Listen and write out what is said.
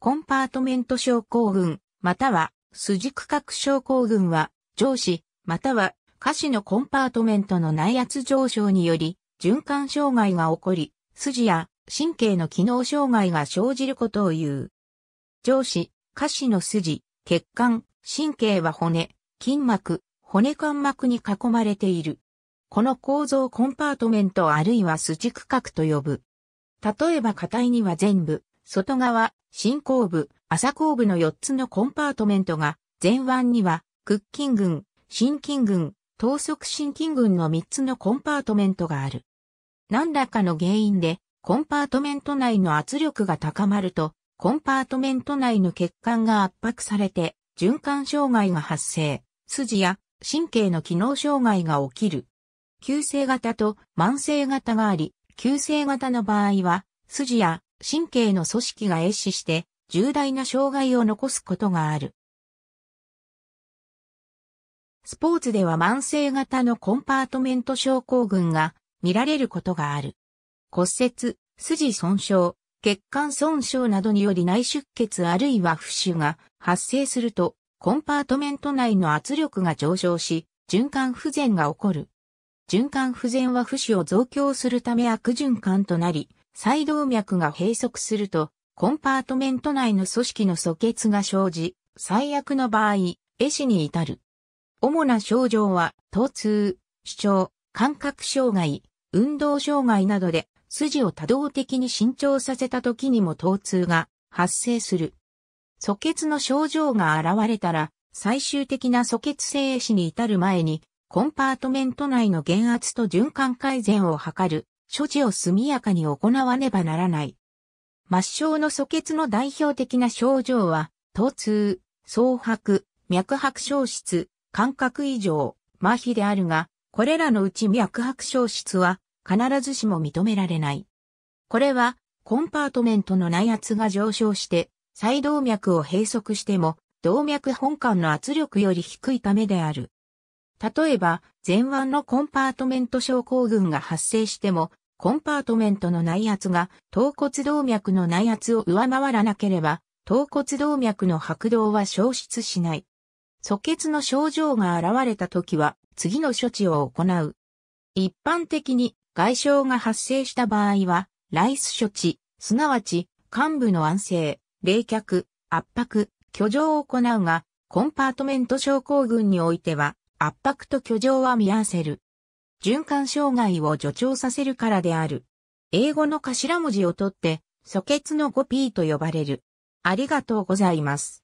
コンパートメント症候群、または筋区画症候群は、上肢、または下肢のコンパートメントの内圧上昇により、循環障害が起こり、筋や神経の機能障害が生じることを言う。上肢、下肢の筋、血管、神経は骨、筋膜、骨間膜に囲まれている。この構造コンパートメントあるいは筋区画と呼ぶ。例えば硬いには全部、外側、進行部、朝後部の4つのコンパートメントが、前腕には、屈筋群、心筋群、等速心筋群の3つのコンパートメントがある。何らかの原因で、コンパートメント内の圧力が高まると、コンパートメント内の血管が圧迫されて、循環障害が発生、筋や神経の機能障害が起きる。急性型と慢性型があり、急性型の場合は、筋や神経の組織が壊死して重大な障害を残すことがある。スポーツでは慢性型のコンパートメント症候群が見られることがある。骨折、筋損傷、血管損傷などにより内出血あるいは浮腫が発生すると、コンパートメント内の圧力が上昇し、循環不全が起こる。循環不全は浮腫を増強するため悪循環となり、細動脈が閉塞すると、コンパートメント内の組織の疎結が生じ、最悪の場合、壊死に至る。主な症状は、疼痛、主張、感覚障害、運動障害などで、筋を多動的に伸長させた時にも疼痛が発生する。疎結の症状が現れたら、最終的な疎結性死に至る前に、コンパートメント内の減圧と循環改善を図る処置を速やかに行わねばならない。末梢の素血の代表的な症状は、疼痛、蒼白、脈拍消失、感覚異常、麻痺であるが、これらのうち脈拍消失は必ずしも認められない。これは、コンパートメントの内圧が上昇して、細動脈を閉塞しても、動脈本管の圧力より低いためである。例えば、前腕のコンパートメント症候群が発生しても、コンパートメントの内圧が頭骨動脈の内圧を上回らなければ、頭骨動脈の拍動は消失しない。素血の症状が現れた時は、次の処置を行う。一般的に、外傷が発生した場合は、ライス処置、すなわち、患部の安静、冷却、圧迫、居上を行うが、コンパートメント症候群においては、圧迫と居上は見合わせる。循環障害を助長させるからである。英語の頭文字を取って、素欠の 5P と呼ばれる。ありがとうございます。